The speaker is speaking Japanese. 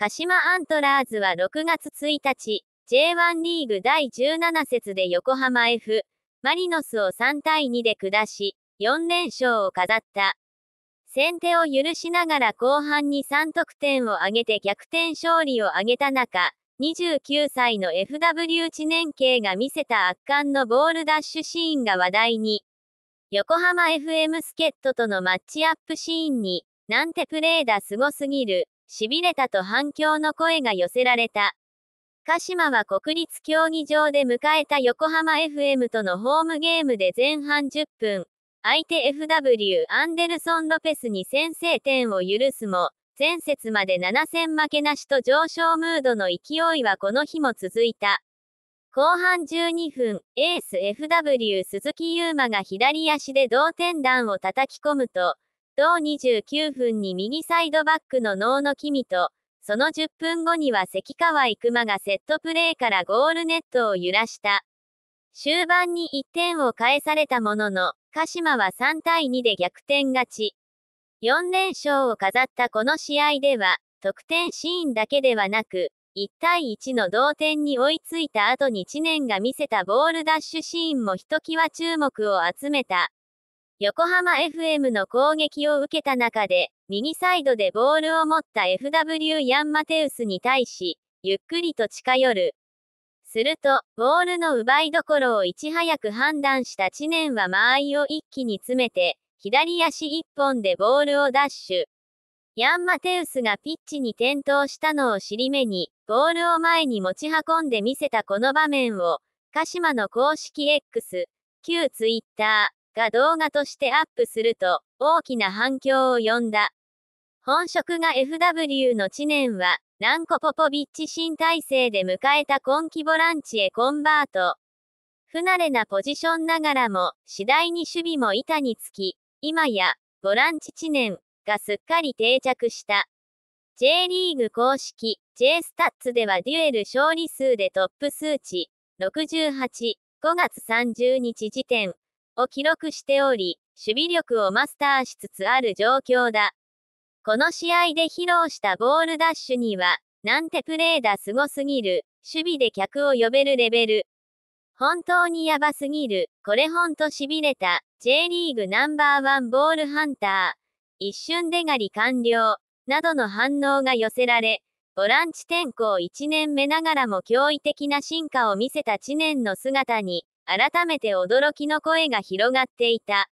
鹿島アントラーズは6月1日、J1 リーグ第17節で横浜 F、マリノスを3対2で下し、4連勝を飾った。先手を許しながら後半に3得点を挙げて逆転勝利を挙げた中、29歳の FW 知念系が見せた圧巻のボールダッシュシーンが話題に。横浜 FM スケットとのマッチアップシーンに、なんてプレーだすごすぎる。しびれたと反響の声が寄せられた。鹿島は国立競技場で迎えた横浜 FM とのホームゲームで前半10分、相手 FW アンデルソン・ロペスに先制点を許すも、前節まで7戦負けなしと上昇ムードの勢いはこの日も続いた。後半12分、エース FW 鈴木優馬が左足で同点弾を叩き込むと、同29分に右サイドバックの能の君と、その10分後には関川育馬がセットプレーからゴールネットを揺らした。終盤に1点を返されたものの、鹿島は3対2で逆転勝ち。4連勝を飾ったこの試合では、得点シーンだけではなく、1対1の同点に追いついた後に知念が見せたボールダッシュシーンもひときわ注目を集めた。横浜 FM の攻撃を受けた中で、右サイドでボールを持った FW ヤンマテウスに対し、ゆっくりと近寄る。すると、ボールの奪いどころをいち早く判断した知念は間合いを一気に詰めて、左足一本でボールをダッシュ。ヤンマテウスがピッチに転倒したのを尻目に、ボールを前に持ち運んで見せたこの場面を、鹿島の公式 X、旧 Twitter、が動画としてアップすると大きな反響を呼んだ。本職が FW の知念は、ランコポポビッチ新体制で迎えた今季ボランチへコンバート。不慣れなポジションながらも、次第に守備も板につき、今や、ボランチ知念がすっかり定着した。J リーグ公式 J スタッツではデュエル勝利数でトップ数値68、5月30日時点、を記録しており、守備力をマスターしつつある状況だ。この試合で披露したボールダッシュには、なんてプレーだすごすぎる、守備で客を呼べるレベル。本当にやばすぎる、これほんと痺れた、J リーグナンバーワンボールハンター、一瞬でがり完了、などの反応が寄せられ、ボランチ転向1年目ながらも驚異的な進化を見せた知念の姿に、改めて驚きの声が広がっていた。